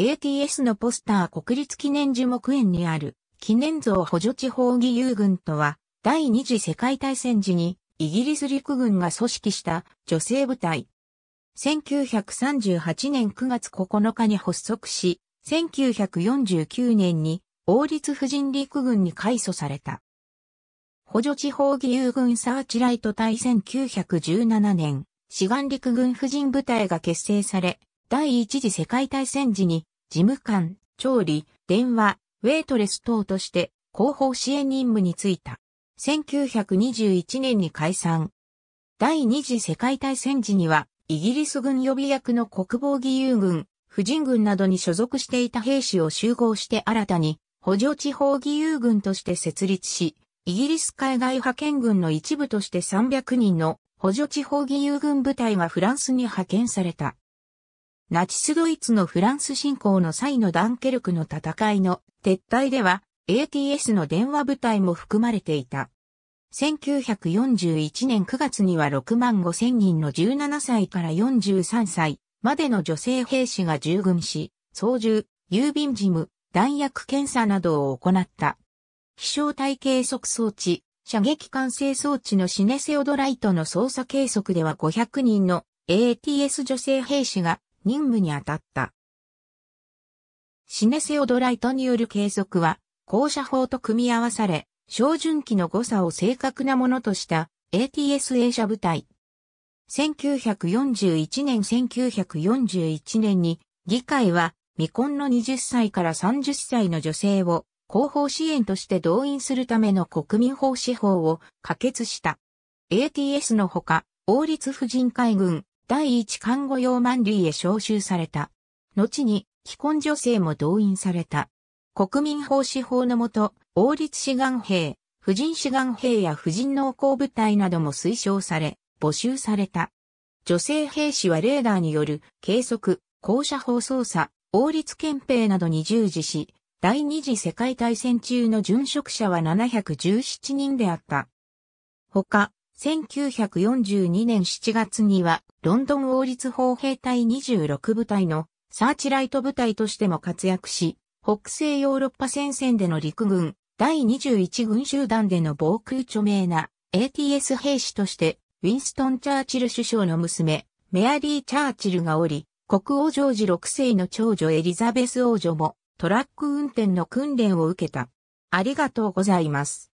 ATS のポスター国立記念樹木園にある記念像補助地方義勇軍とは第二次世界大戦時にイギリス陸軍が組織した女性部隊。1938年9月9日に発足し、1949年に王立婦人陸軍に改組された。補助地方義勇軍サーチライト隊1917年、志願陸軍婦人部隊が結成され、第一次世界大戦時に事務官、調理、電話、ウェイトレス等として広報支援任務に就いた。1921年に解散。第二次世界大戦時には、イギリス軍予備役の国防義勇軍、婦人軍などに所属していた兵士を集合して新たに、補助地方義勇軍として設立し、イギリス海外派遣軍の一部として300人の補助地方義勇軍部隊がフランスに派遣された。ナチスドイツのフランス侵攻の際のダンケルクの戦いの撤退では ATS の電話部隊も含まれていた。1941年9月には6万5千人の17歳から43歳までの女性兵士が従軍し、操縦、郵便事務、弾薬検査などを行った。飛翔体計測装置、射撃管制装置のシネセオドライトの操作計測では500人の ATS 女性兵士が任務に当たった。シネセオドライトによる計測は、降車法と組み合わされ、照準器の誤差を正確なものとした ATS 映写部隊。1941年1941年に議会は未婚の20歳から30歳の女性を広報支援として動員するための国民法司法を可決した。ATS のほか、王立婦人海軍、第一看護用マンリーへ招集された。後に、既婚女性も動員された。国民奉仕法のもと、王立志願兵、婦人志願兵や婦人農耕部隊なども推奨され、募集された。女性兵士はレーダーによる計測、校舎法操作、王立憲兵などに従事し、第二次世界大戦中の殉職者は717人であった。他、1942年7月には、ロンドン王立砲兵隊26部隊のサーチライト部隊としても活躍し、北西ヨーロッパ戦線での陸軍、第21軍集団での防空著名な ATS 兵士として、ウィンストン・チャーチル首相の娘、メアリー・チャーチルがおり、国王ジョージ6世の長女エリザベス王女もトラック運転の訓練を受けた。ありがとうございます。